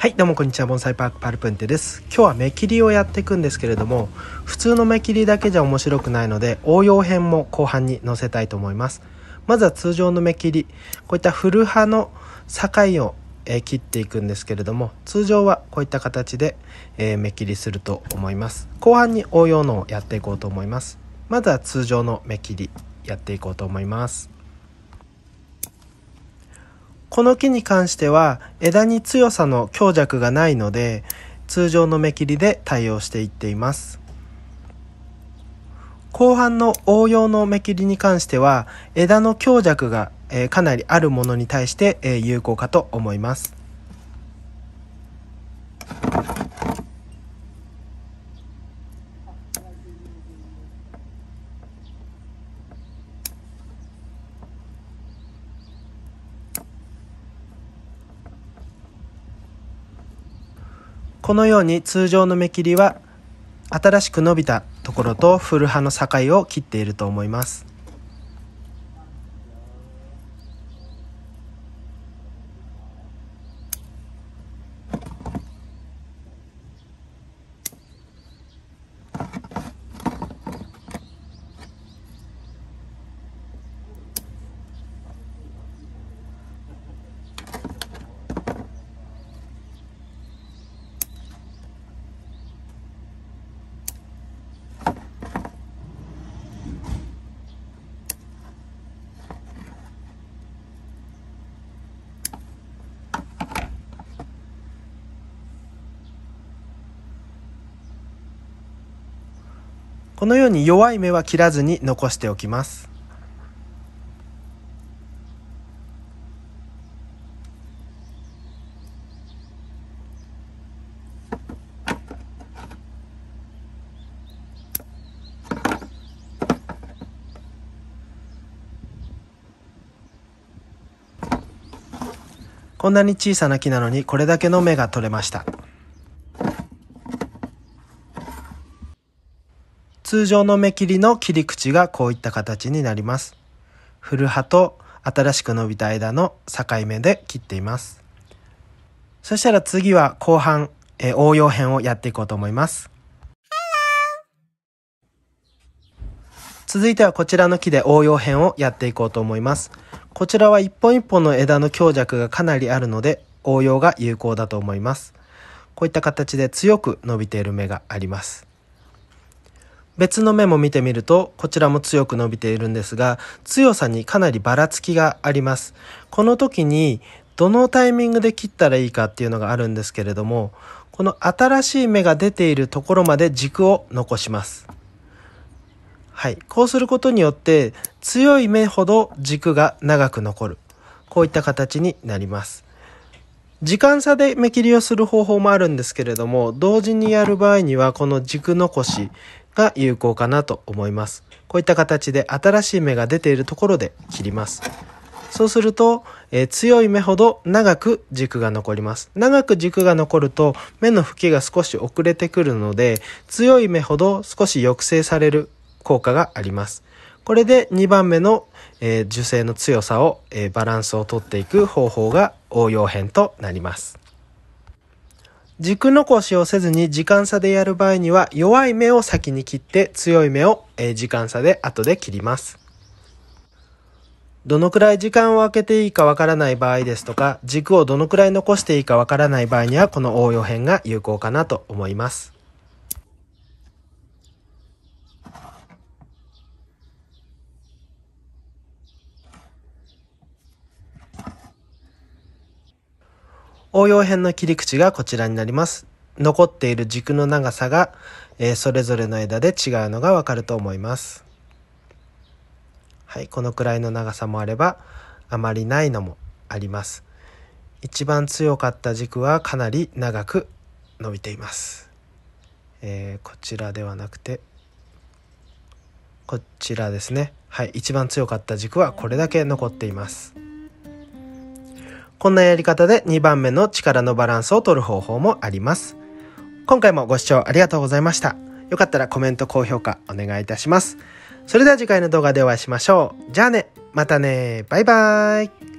はいどうもこんにちは盆栽パークパルプンテです今日は目切りをやっていくんですけれども普通の目切りだけじゃ面白くないので応用編も後半に載せたいと思いますまずは通常の目切りこういった古葉の境を切っていくんですけれども通常はこういった形で目切りすると思います後半に応用のをやっていこうと思いますまずは通常の目切りやっていこうと思いますこの木に関しては枝に強さの強弱がないので通常の目切りで対応していっています。後半の応用の目切りに関しては枝の強弱がかなりあるものに対して有効かと思います。このように通常の目切りは新しく伸びたところと古刃の境を切っていると思います。このように弱い芽は切らずに残しておきますこんなに小さな木なのにこれだけの芽が取れました。通常の目切りの切り口がこういった形になります。古葉と新しく伸びた枝の境目で切っています。そしたら次は後半、え応用編をやっていこうと思います。続いてはこちらの木で応用編をやっていこうと思います。こちらは一本一本の枝の強弱がかなりあるので応用が有効だと思います。こういった形で強く伸びている芽があります。別の目も見てみると、こちらも強く伸びているんですが、強さにかなりばらつきがあります。この時に、どのタイミングで切ったらいいかっていうのがあるんですけれども、この新しい芽が出ているところまで軸を残します。はい。こうすることによって、強い芽ほど軸が長く残る。こういった形になります。時間差で目切りをする方法もあるんですけれども、同時にやる場合には、この軸残しが有効かなと思います。こういった形で新しい芽が出ているところで切ります。そうすると、えー、強い芽ほど長く軸が残ります。長く軸が残ると芽の吹きが少し遅れてくるので、強い芽ほど少し抑制される効果があります。これで2番目の、えー、受精の強さを、えー、バランスをとっていく方法が応用編となります。軸残しをせずに時間差でやる場合には弱い目を先に切って強い目を時間差で後で切ります。どのくらい時間を空けていいかわからない場合ですとか軸をどのくらい残していいかわからない場合にはこの応用編が有効かなと思います。応用編の切り口がこちらになります。残っている軸の長さが、えー、それぞれの枝で違うのがわかると思います。はい、このくらいの長さもあれば、あまりないのもあります。一番強かった軸はかなり長く伸びています。えー、こちらではなくて、こちらですね。はい、一番強かった軸はこれだけ残っています。こんなやり方で2番目の力のバランスを取る方法もあります。今回もご視聴ありがとうございました。よかったらコメント、高評価お願いいたします。それでは次回の動画でお会いしましょう。じゃあね、またね、バイバーイ。